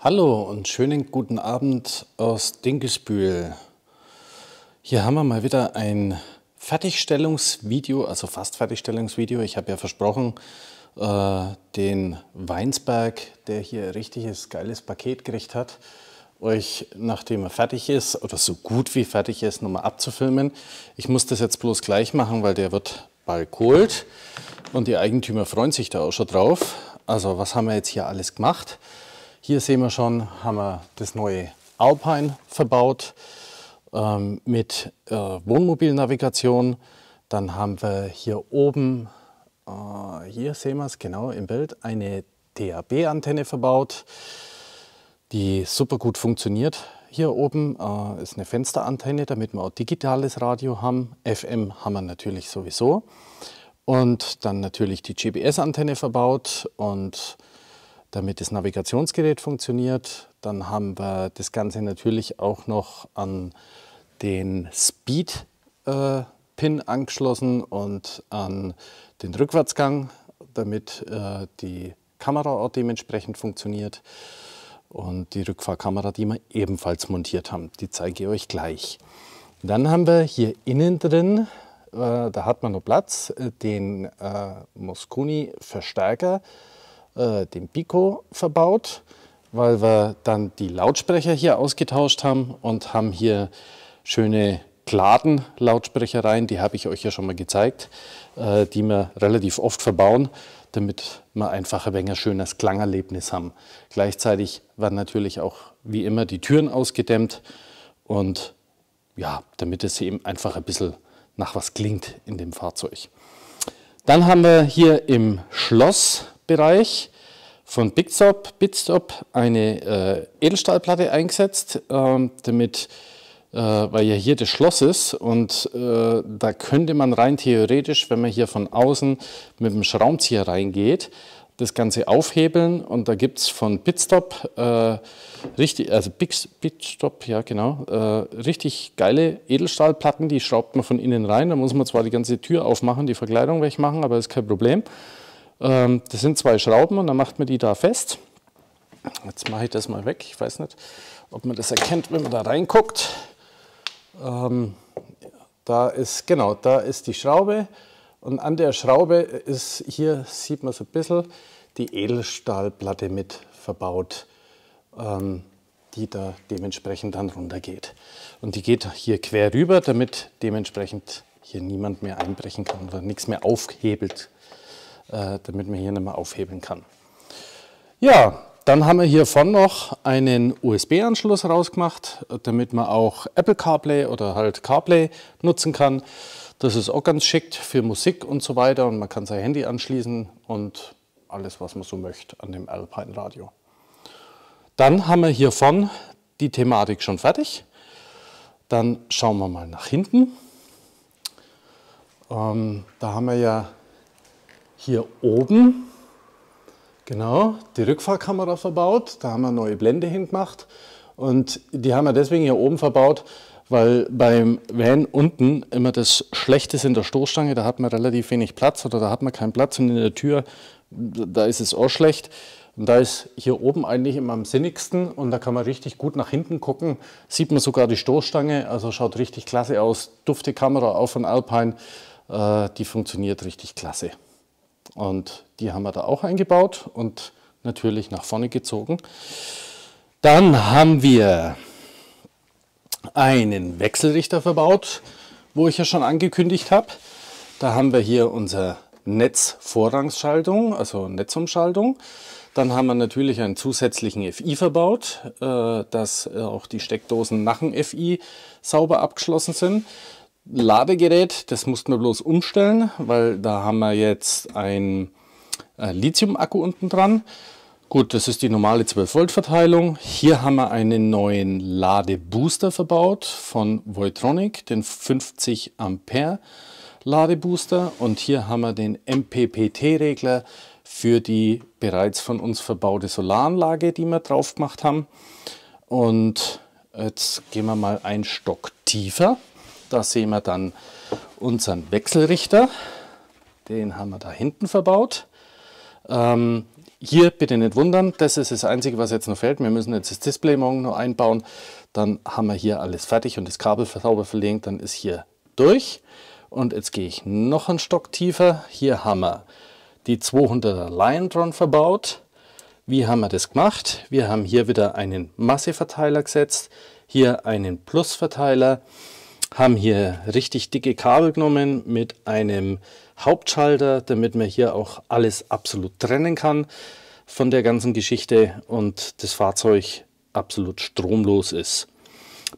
Hallo und schönen guten Abend aus Dinkelsbühl. Hier haben wir mal wieder ein Fertigstellungsvideo, also fast Fertigstellungsvideo. Ich habe ja versprochen, äh, den Weinsberg, der hier ein richtiges geiles Paket gekriegt hat, euch, nachdem er fertig ist oder so gut wie fertig ist, nochmal abzufilmen. Ich muss das jetzt bloß gleich machen, weil der wird bald geholt und die Eigentümer freuen sich da auch schon drauf. Also was haben wir jetzt hier alles gemacht? Hier sehen wir schon, haben wir das neue Alpine verbaut ähm, mit äh, Wohnmobilnavigation. Dann haben wir hier oben, äh, hier sehen wir es genau im Bild, eine DAB-Antenne verbaut, die super gut funktioniert. Hier oben äh, ist eine Fensterantenne, damit wir auch digitales Radio haben. FM haben wir natürlich sowieso. Und dann natürlich die GPS-Antenne verbaut und damit das Navigationsgerät funktioniert. Dann haben wir das Ganze natürlich auch noch an den Speed-Pin äh, angeschlossen und an den Rückwärtsgang, damit äh, die Kamera auch dementsprechend funktioniert. Und die Rückfahrkamera, die wir ebenfalls montiert haben, die zeige ich euch gleich. Dann haben wir hier innen drin, äh, da hat man noch Platz, äh, den äh, Mosconi-Verstärker äh, den Pico verbaut, weil wir dann die Lautsprecher hier ausgetauscht haben und haben hier schöne Kladen-Lautsprechereien, die habe ich euch ja schon mal gezeigt, äh, die wir relativ oft verbauen, damit wir einfach ein wenig schönes Klangerlebnis haben. Gleichzeitig werden natürlich auch wie immer die Türen ausgedämmt und ja, damit es eben einfach ein bisschen nach was klingt in dem Fahrzeug. Dann haben wir hier im Schlossbereich von Bitstop, Bitstop eine äh, Edelstahlplatte eingesetzt, ähm, damit, äh, weil ja hier das Schloss ist und äh, da könnte man rein theoretisch, wenn man hier von außen mit dem Schraubenzieher reingeht, das Ganze aufhebeln und da gibt es von Bitstop äh, richtig, also Bitstop, ja genau, äh, richtig geile Edelstahlplatten, die schraubt man von innen rein. Da muss man zwar die ganze Tür aufmachen, die Verkleidung wegmachen, aber das ist kein Problem. Ähm, das sind zwei Schrauben und dann macht man die da fest. Jetzt mache ich das mal weg. Ich weiß nicht, ob man das erkennt, wenn man da reinguckt. Ähm, da ist, genau, da ist die Schraube. Und an der Schraube ist, hier sieht man so ein bisschen, die Edelstahlplatte mit verbaut, ähm, die da dementsprechend dann runter geht. Und die geht hier quer rüber, damit dementsprechend hier niemand mehr einbrechen kann oder nichts mehr aufhebelt. Äh, damit man hier nicht mehr aufhebeln kann. Ja, dann haben wir hier vorne noch einen USB-Anschluss rausgemacht, damit man auch Apple CarPlay oder halt CarPlay nutzen kann. Das ist auch ganz schick für Musik und so weiter und man kann sein Handy anschließen und alles, was man so möchte an dem Alpine Radio. Dann haben wir hier vorne die Thematik schon fertig. Dann schauen wir mal nach hinten. Ähm, da haben wir ja hier oben genau die Rückfahrkamera verbaut. Da haben wir eine neue Blende hingemacht und die haben wir deswegen hier oben verbaut, weil beim Van unten immer das Schlechte ist in der Stoßstange, da hat man relativ wenig Platz oder da hat man keinen Platz und in der Tür, da ist es auch schlecht. Und da ist hier oben eigentlich immer am sinnigsten und da kann man richtig gut nach hinten gucken. Sieht man sogar die Stoßstange, also schaut richtig klasse aus. Dufte Kamera auch von Alpine, äh, die funktioniert richtig klasse. Und die haben wir da auch eingebaut und natürlich nach vorne gezogen. Dann haben wir einen Wechselrichter verbaut, wo ich ja schon angekündigt habe. Da haben wir hier unsere Netzvorrangsschaltung, also Netzumschaltung. Dann haben wir natürlich einen zusätzlichen FI verbaut, äh, dass auch die Steckdosen nach dem FI sauber abgeschlossen sind. Ladegerät, das mussten wir bloß umstellen, weil da haben wir jetzt ein äh, Lithium-Akku unten dran. Gut, das ist die normale 12-Volt-Verteilung. Hier haben wir einen neuen Ladebooster verbaut von Voitronic, den 50 Ampere Ladebooster. Und hier haben wir den MPPT-Regler für die bereits von uns verbaute Solaranlage, die wir drauf gemacht haben. Und jetzt gehen wir mal einen Stock tiefer. Da sehen wir dann unseren Wechselrichter. Den haben wir da hinten verbaut. Ähm, hier bitte nicht wundern, das ist das Einzige, was jetzt noch fehlt. Wir müssen jetzt das Display morgen noch einbauen. Dann haben wir hier alles fertig und das Kabel sauber verlegt. Dann ist hier durch. Und jetzt gehe ich noch einen Stock tiefer. Hier haben wir die 200er Lion Drone verbaut. Wie haben wir das gemacht? Wir haben hier wieder einen Masseverteiler gesetzt, hier einen Plusverteiler. verteiler haben hier richtig dicke Kabel genommen mit einem Hauptschalter, damit man hier auch alles absolut trennen kann von der ganzen Geschichte und das Fahrzeug absolut stromlos ist.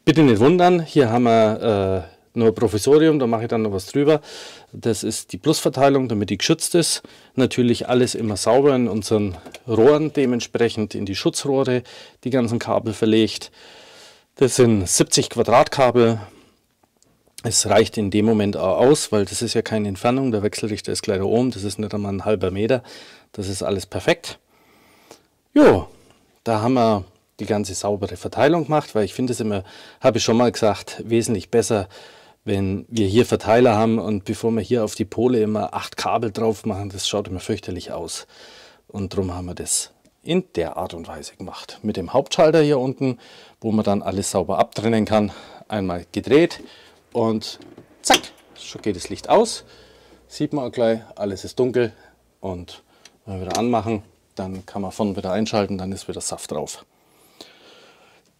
Bitte nicht wundern, hier haben wir äh, nur Professorium, da mache ich dann noch was drüber. Das ist die Plusverteilung, damit die geschützt ist. Natürlich alles immer sauber in unseren Rohren, dementsprechend in die Schutzrohre die ganzen Kabel verlegt. Das sind 70 Quadratkabel, es reicht in dem Moment auch aus, weil das ist ja keine Entfernung, der Wechselrichter ist gleich da oben, das ist nicht einmal ein halber Meter, das ist alles perfekt. Jo, da haben wir die ganze saubere Verteilung gemacht, weil ich finde es immer, habe ich schon mal gesagt, wesentlich besser, wenn wir hier Verteiler haben und bevor wir hier auf die Pole immer acht Kabel drauf machen, das schaut immer fürchterlich aus. Und darum haben wir das in der Art und Weise gemacht. Mit dem Hauptschalter hier unten, wo man dann alles sauber abtrennen kann, einmal gedreht und zack, schon geht das Licht aus. Sieht man auch gleich, alles ist dunkel und wenn wir wieder anmachen, dann kann man von wieder einschalten, dann ist wieder Saft drauf.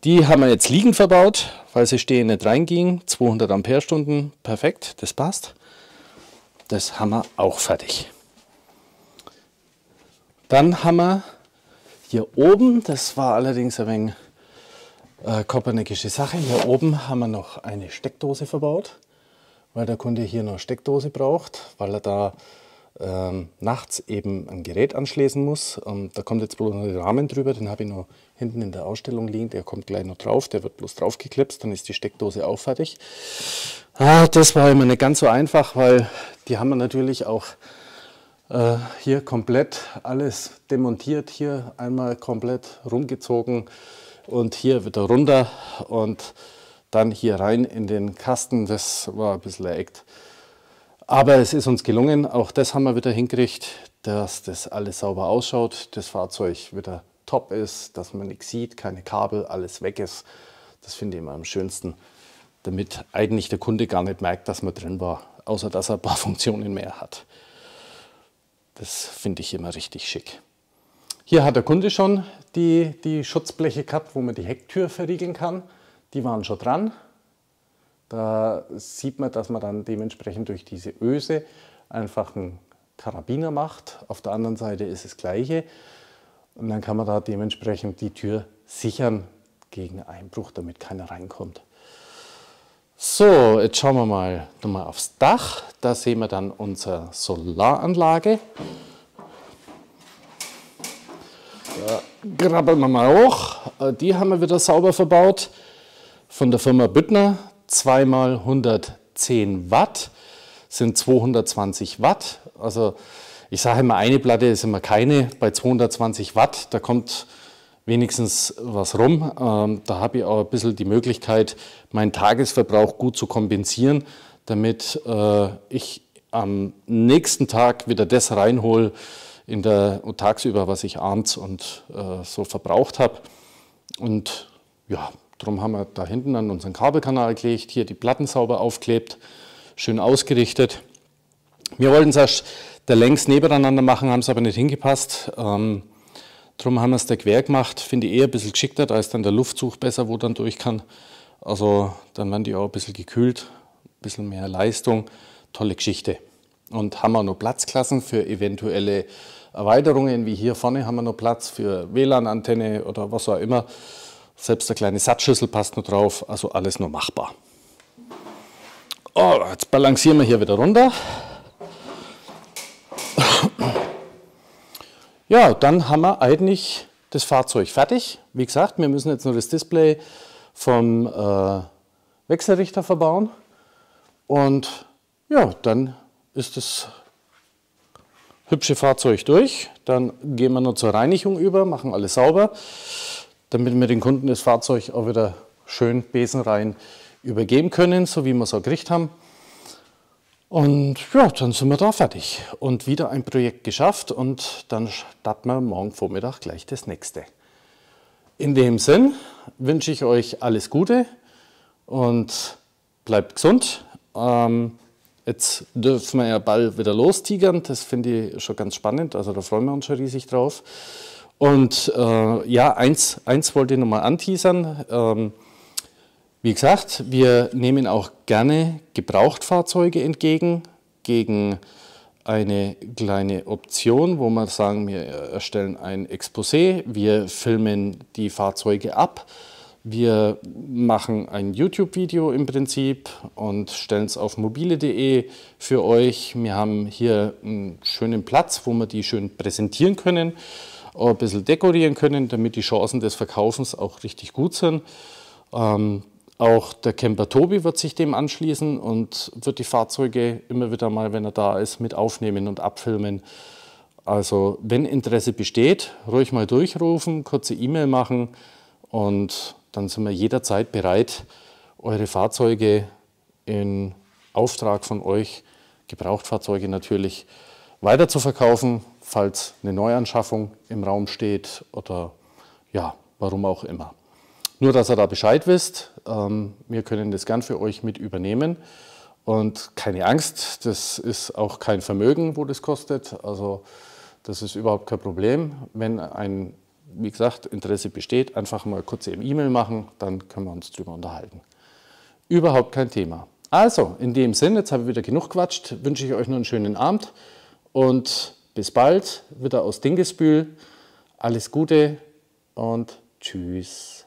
Die haben wir jetzt liegend verbaut, weil sie stehen nicht reinging. 200 Amperestunden, perfekt, das passt. Das haben wir auch fertig. Dann haben wir hier oben, das war allerdings ein wenig äh, kopernikische Sache. Hier oben haben wir noch eine Steckdose verbaut, weil der Kunde hier noch Steckdose braucht, weil er da ähm, nachts eben ein Gerät anschließen muss. Ähm, da kommt jetzt bloß noch der Rahmen drüber, den habe ich noch hinten in der Ausstellung liegen, der kommt gleich noch drauf, der wird bloß draufgeklipst, dann ist die Steckdose auch fertig. Ah, das war immer nicht ganz so einfach, weil die haben wir natürlich auch äh, hier komplett alles demontiert, hier einmal komplett rumgezogen, und hier wieder runter und dann hier rein in den Kasten. Das war ein bisschen ereckt. Aber es ist uns gelungen, auch das haben wir wieder hingekriegt, dass das alles sauber ausschaut, das Fahrzeug wieder top ist, dass man nichts sieht, keine Kabel, alles weg ist. Das finde ich immer am schönsten, damit eigentlich der Kunde gar nicht merkt, dass man drin war, außer dass er ein paar Funktionen mehr hat. Das finde ich immer richtig schick. Hier hat der Kunde schon die, die Schutzbleche gehabt, wo man die Hecktür verriegeln kann. Die waren schon dran. Da sieht man, dass man dann dementsprechend durch diese Öse einfach einen Karabiner macht. Auf der anderen Seite ist das gleiche. Und dann kann man da dementsprechend die Tür sichern gegen Einbruch, damit keiner reinkommt. So, jetzt schauen wir mal nochmal aufs Dach. Da sehen wir dann unsere Solaranlage. grabbeln wir mal hoch. Äh, die haben wir wieder sauber verbaut. Von der Firma Büttner. Zweimal 110 Watt sind 220 Watt. Also ich sage immer, eine Platte ist immer keine. Bei 220 Watt, da kommt wenigstens was rum. Ähm, da habe ich auch ein bisschen die Möglichkeit, meinen Tagesverbrauch gut zu kompensieren, damit äh, ich am nächsten Tag wieder das reinhole, in der, tagsüber, was ich abends und äh, so verbraucht habe. Und ja, darum haben wir da hinten an unseren Kabelkanal gelegt, hier die Platten sauber aufklebt, schön ausgerichtet. Wir wollten es erst der längs nebeneinander machen, haben es aber nicht hingepasst. Ähm, darum haben wir es der quer gemacht, finde ich eher ein bisschen geschickter, da ist dann der Luftzug besser, wo dann durch kann. Also dann werden die auch ein bisschen gekühlt, ein bisschen mehr Leistung, tolle Geschichte. Und haben auch noch Platzklassen für eventuelle Erweiterungen, wie hier vorne haben wir noch Platz für WLAN-Antenne oder was auch immer. Selbst eine kleine Satzschüssel passt noch drauf, also alles nur machbar. Oh, jetzt balancieren wir hier wieder runter. Ja, dann haben wir eigentlich das Fahrzeug fertig. Wie gesagt, wir müssen jetzt nur das Display vom äh, Wechselrichter verbauen. Und ja, dann ist das hübsche Fahrzeug durch. Dann gehen wir nur zur Reinigung über, machen alles sauber, damit wir den Kunden das Fahrzeug auch wieder schön besenrein übergeben können, so wie wir es auch gekriegt haben. Und ja, dann sind wir da fertig und wieder ein Projekt geschafft und dann starten wir morgen Vormittag gleich das nächste. In dem Sinn wünsche ich euch alles Gute und bleibt gesund. Ähm, Jetzt dürfen wir ja bald wieder lostigern, das finde ich schon ganz spannend, also da freuen wir uns schon riesig drauf. Und äh, ja, eins, eins wollte ich nochmal anteasern. Ähm, wie gesagt, wir nehmen auch gerne Gebrauchtfahrzeuge entgegen gegen eine kleine Option, wo wir sagen, wir erstellen ein Exposé, wir filmen die Fahrzeuge ab wir machen ein YouTube-Video im Prinzip und stellen es auf mobile.de für euch. Wir haben hier einen schönen Platz, wo wir die schön präsentieren können, ein bisschen dekorieren können, damit die Chancen des Verkaufens auch richtig gut sind. Ähm, auch der Camper Tobi wird sich dem anschließen und wird die Fahrzeuge immer wieder mal, wenn er da ist, mit aufnehmen und abfilmen. Also wenn Interesse besteht, ruhig mal durchrufen, kurze E-Mail machen und dann sind wir jederzeit bereit, eure Fahrzeuge in Auftrag von euch, Gebrauchtfahrzeuge natürlich, weiter zu verkaufen, falls eine Neuanschaffung im Raum steht oder ja, warum auch immer. Nur, dass ihr da Bescheid wisst, ähm, wir können das gern für euch mit übernehmen. Und keine Angst, das ist auch kein Vermögen, wo das kostet. Also das ist überhaupt kein Problem. Wenn ein wie gesagt, Interesse besteht, einfach mal kurz eben E-Mail machen, dann können wir uns drüber unterhalten. Überhaupt kein Thema. Also, in dem Sinn, jetzt habe ich wieder genug quatscht, wünsche ich euch noch einen schönen Abend und bis bald, wieder aus Dingesbühl. Alles Gute und tschüss.